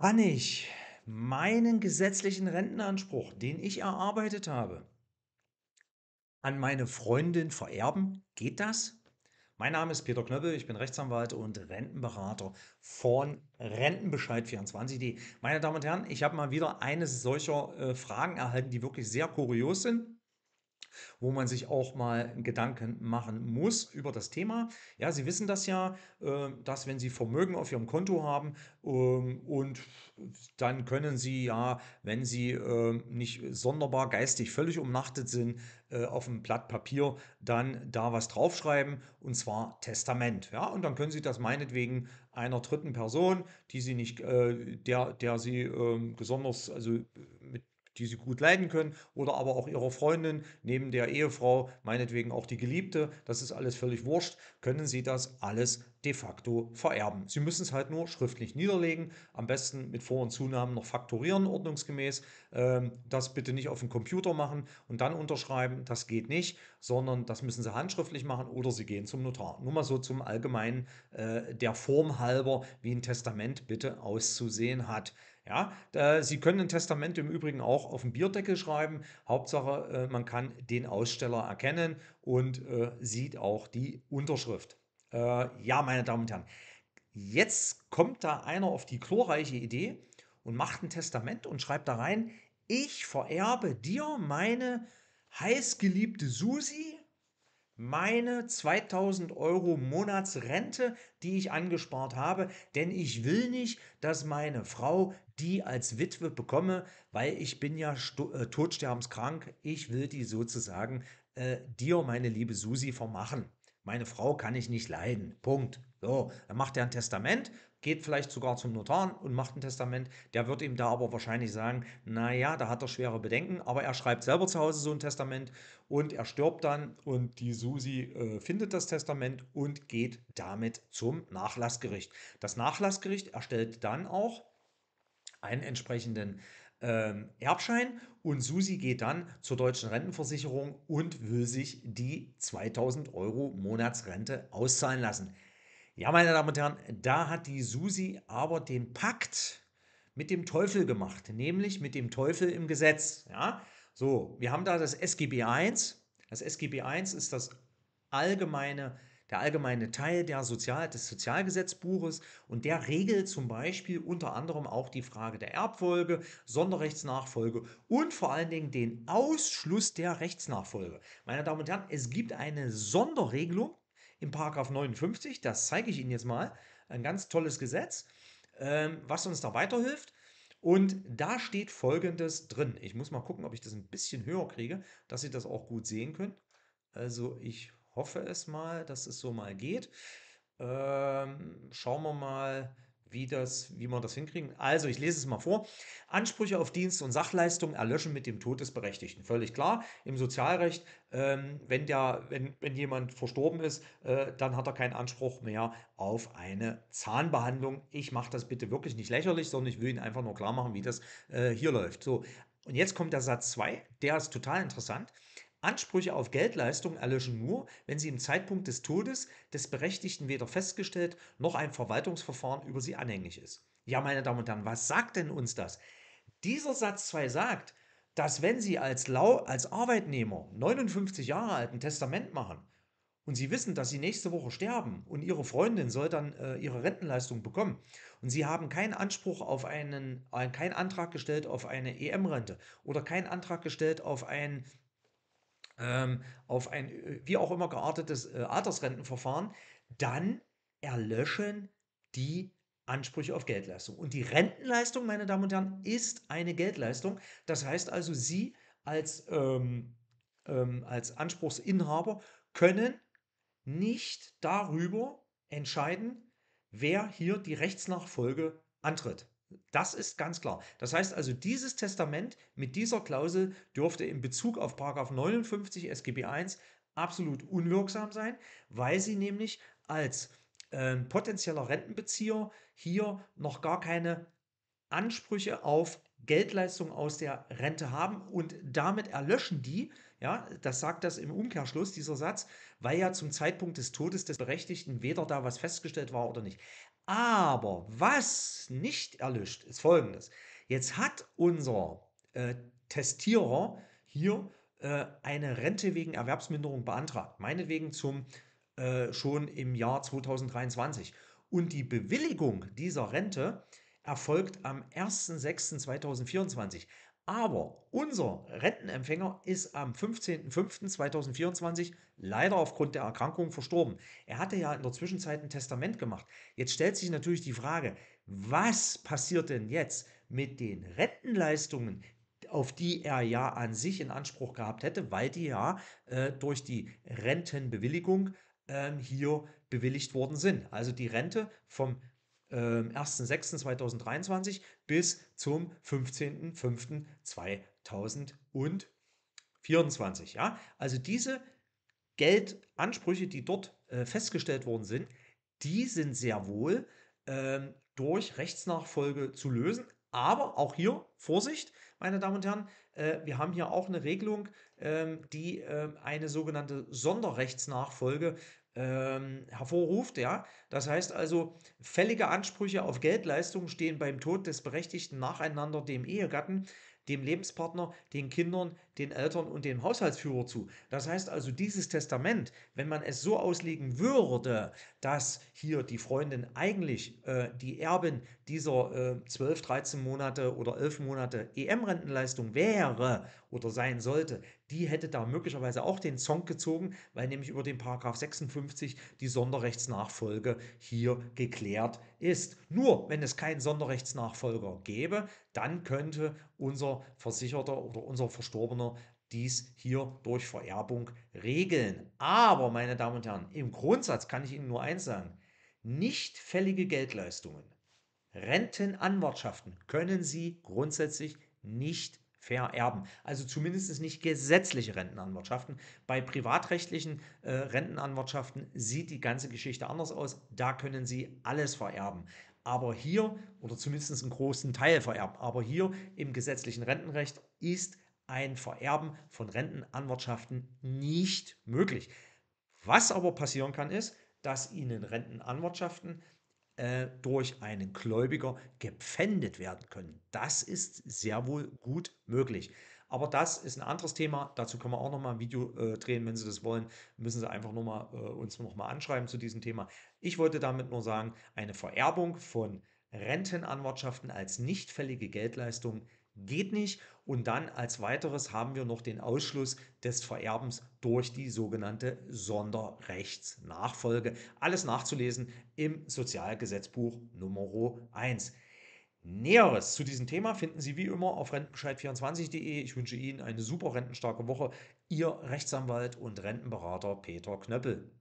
Wann ich meinen gesetzlichen Rentenanspruch, den ich erarbeitet habe, an meine Freundin vererben? Geht das? Mein Name ist Peter Knöppel, ich bin Rechtsanwalt und Rentenberater von Rentenbescheid24.de. Meine Damen und Herren, ich habe mal wieder eine solcher äh, Fragen erhalten, die wirklich sehr kurios sind wo man sich auch mal Gedanken machen muss über das Thema. Ja, Sie wissen das ja, ähm, dass wenn Sie Vermögen auf Ihrem Konto haben ähm, und dann können Sie ja, wenn Sie ähm, nicht sonderbar geistig völlig umnachtet sind, äh, auf ein Blatt Papier dann da was draufschreiben und zwar Testament. Ja, und dann können Sie das meinetwegen einer dritten Person, die Sie nicht, äh, der, der Sie besonders, also die sie gut leiden können, oder aber auch ihrer Freundin, neben der Ehefrau, meinetwegen auch die Geliebte, das ist alles völlig wurscht, können sie das alles de facto vererben. Sie müssen es halt nur schriftlich niederlegen, am besten mit Vor- und Zunahmen noch faktorieren ordnungsgemäß, ähm, das bitte nicht auf dem Computer machen und dann unterschreiben, das geht nicht, sondern das müssen Sie handschriftlich machen oder Sie gehen zum Notar. Nur mal so zum Allgemeinen äh, der Form halber, wie ein Testament bitte auszusehen hat. Ja, Sie können ein Testament im Übrigen auch auf dem Bierdeckel schreiben. Hauptsache, äh, man kann den Aussteller erkennen und äh, sieht auch die Unterschrift. Äh, ja, meine Damen und Herren, jetzt kommt da einer auf die glorreiche Idee und macht ein Testament und schreibt da rein, ich vererbe dir meine heißgeliebte Susi, meine 2000 Euro Monatsrente, die ich angespart habe, denn ich will nicht, dass meine Frau die als Witwe bekomme, weil ich bin ja totsterbenskrank. Äh, todsterbenskrank. Ich will die sozusagen äh, dir, meine liebe Susi, vermachen meine Frau kann ich nicht leiden. Punkt. So, dann macht er ein Testament, geht vielleicht sogar zum Notar und macht ein Testament. Der wird ihm da aber wahrscheinlich sagen, naja, da hat er schwere Bedenken, aber er schreibt selber zu Hause so ein Testament und er stirbt dann und die Susi äh, findet das Testament und geht damit zum Nachlassgericht. Das Nachlassgericht erstellt dann auch einen entsprechenden ähm, Erbschein und Susi geht dann zur deutschen Rentenversicherung und will sich die 2000 Euro Monatsrente auszahlen lassen. Ja, meine Damen und Herren, da hat die Susi aber den Pakt mit dem Teufel gemacht, nämlich mit dem Teufel im Gesetz. Ja? So, wir haben da das SGB I. Das SGB I ist das allgemeine der allgemeine Teil der Sozial des Sozialgesetzbuches und der regelt zum Beispiel unter anderem auch die Frage der Erbfolge, Sonderrechtsnachfolge und vor allen Dingen den Ausschluss der Rechtsnachfolge. Meine Damen und Herren, es gibt eine Sonderregelung im Paragraph 59, das zeige ich Ihnen jetzt mal, ein ganz tolles Gesetz, ähm, was uns da weiterhilft. Und da steht folgendes drin. Ich muss mal gucken, ob ich das ein bisschen höher kriege, dass Sie das auch gut sehen können. Also ich hoffe es mal, dass es so mal geht. Ähm, schauen wir mal, wie, das, wie man das hinkriegen. Also, ich lese es mal vor. Ansprüche auf Dienst und Sachleistung erlöschen mit dem Tod des Berechtigten. Völlig klar. Im Sozialrecht, ähm, wenn, der, wenn, wenn jemand verstorben ist, äh, dann hat er keinen Anspruch mehr auf eine Zahnbehandlung. Ich mache das bitte wirklich nicht lächerlich, sondern ich will Ihnen einfach nur klar machen, wie das äh, hier läuft. So, und jetzt kommt der Satz 2, der ist total interessant. Ansprüche auf Geldleistung erlöschen nur, wenn sie im Zeitpunkt des Todes des Berechtigten weder festgestellt noch ein Verwaltungsverfahren über sie anhängig ist. Ja, meine Damen und Herren, was sagt denn uns das? Dieser Satz 2 sagt, dass wenn Sie als, Lau als Arbeitnehmer 59 Jahre alt ein Testament machen und Sie wissen, dass Sie nächste Woche sterben und Ihre Freundin soll dann äh, ihre Rentenleistung bekommen und Sie haben keinen Anspruch auf einen, äh, keinen Antrag gestellt auf eine EM-Rente oder keinen Antrag gestellt auf ein ähm, auf ein äh, wie auch immer geartetes äh, Altersrentenverfahren, dann erlöschen die Ansprüche auf Geldleistung. Und die Rentenleistung, meine Damen und Herren, ist eine Geldleistung. Das heißt also, Sie als, ähm, ähm, als Anspruchsinhaber können nicht darüber entscheiden, wer hier die Rechtsnachfolge antritt. Das ist ganz klar. Das heißt also, dieses Testament mit dieser Klausel dürfte in Bezug auf 59 SGB I absolut unwirksam sein, weil sie nämlich als äh, potenzieller Rentenbezieher hier noch gar keine Ansprüche auf Geldleistung aus der Rente haben und damit erlöschen die, ja, das sagt das im Umkehrschluss, dieser Satz, weil ja zum Zeitpunkt des Todes des Berechtigten weder da was festgestellt war oder nicht. Aber was nicht erlischt, ist folgendes. Jetzt hat unser äh, Testierer hier äh, eine Rente wegen Erwerbsminderung beantragt. Meinetwegen zum äh, schon im Jahr 2023. Und die Bewilligung dieser Rente erfolgt am 01.06.2024. Aber unser Rentenempfänger ist am 15.05.2024 leider aufgrund der Erkrankung verstorben. Er hatte ja in der Zwischenzeit ein Testament gemacht. Jetzt stellt sich natürlich die Frage, was passiert denn jetzt mit den Rentenleistungen, auf die er ja an sich in Anspruch gehabt hätte, weil die ja äh, durch die Rentenbewilligung äh, hier bewilligt worden sind. Also die Rente vom äh, 1.6.2023 bis zum 15.05.2024. Ja? Also diese Geldansprüche, die dort äh, festgestellt worden sind, die sind sehr wohl äh, durch Rechtsnachfolge zu lösen, aber auch hier, Vorsicht, meine Damen und Herren, äh, wir haben hier auch eine Regelung, ähm, die äh, eine sogenannte Sonderrechtsnachfolge ähm, hervorruft. Ja? Das heißt also, fällige Ansprüche auf Geldleistungen stehen beim Tod des Berechtigten nacheinander dem Ehegatten dem Lebenspartner, den Kindern, den Eltern und dem Haushaltsführer zu. Das heißt also, dieses Testament, wenn man es so auslegen würde, dass hier die Freundin eigentlich äh, die Erbin dieser äh, 12, 13 Monate oder 11 Monate EM-Rentenleistung wäre oder sein sollte, die hätte da möglicherweise auch den Zonk gezogen, weil nämlich über den Paragraph 56 die Sonderrechtsnachfolge hier geklärt ist. Nur wenn es keinen Sonderrechtsnachfolger gäbe, dann könnte unser Versicherter oder unser Verstorbener dies hier durch Vererbung regeln. Aber, meine Damen und Herren, im Grundsatz kann ich Ihnen nur eins sagen, nicht fällige Geldleistungen, Rentenanwartschaften können Sie grundsätzlich nicht vererben. Also zumindest nicht gesetzliche Rentenanwartschaften. Bei privatrechtlichen äh, Rentenanwartschaften sieht die ganze Geschichte anders aus. Da können Sie alles vererben. Aber hier, oder zumindest einen großen Teil vererben, aber hier im gesetzlichen Rentenrecht ist ein Vererben von Rentenanwartschaften nicht möglich. Was aber passieren kann, ist, dass Ihnen Rentenanwartschaften äh, durch einen Gläubiger gepfändet werden können. Das ist sehr wohl gut möglich. Aber das ist ein anderes Thema. Dazu können wir auch noch mal ein Video äh, drehen, wenn Sie das wollen. Müssen Sie einfach nochmal, äh, uns nochmal anschreiben zu diesem Thema. Ich wollte damit nur sagen, eine Vererbung von Rentenanwartschaften als nicht fällige Geldleistung geht nicht. Und dann als weiteres haben wir noch den Ausschluss des Vererbens durch die sogenannte Sonderrechtsnachfolge. Alles nachzulesen im Sozialgesetzbuch Nr. 1. Näheres zu diesem Thema finden Sie wie immer auf rentenbescheid24.de. Ich wünsche Ihnen eine super rentenstarke Woche. Ihr Rechtsanwalt und Rentenberater Peter Knöppel.